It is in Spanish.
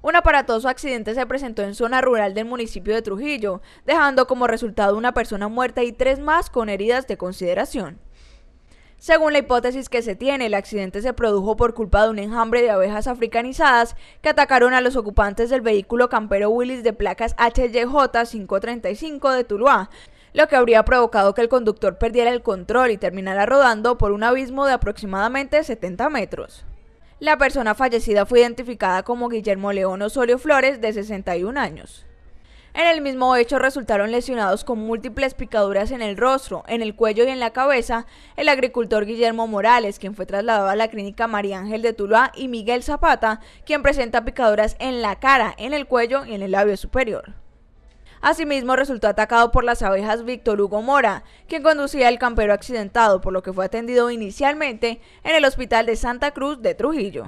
Un aparatoso accidente se presentó en zona rural del municipio de Trujillo, dejando como resultado una persona muerta y tres más con heridas de consideración. Según la hipótesis que se tiene, el accidente se produjo por culpa de un enjambre de abejas africanizadas que atacaron a los ocupantes del vehículo campero Willis de placas HYJ535 de Tuluá, lo que habría provocado que el conductor perdiera el control y terminara rodando por un abismo de aproximadamente 70 metros. La persona fallecida fue identificada como Guillermo León Osorio Flores, de 61 años. En el mismo hecho resultaron lesionados con múltiples picaduras en el rostro, en el cuello y en la cabeza el agricultor Guillermo Morales, quien fue trasladado a la clínica María Ángel de Tuluá, y Miguel Zapata, quien presenta picaduras en la cara, en el cuello y en el labio superior. Asimismo, resultó atacado por las abejas Víctor Hugo Mora, quien conducía el campero accidentado, por lo que fue atendido inicialmente en el Hospital de Santa Cruz de Trujillo.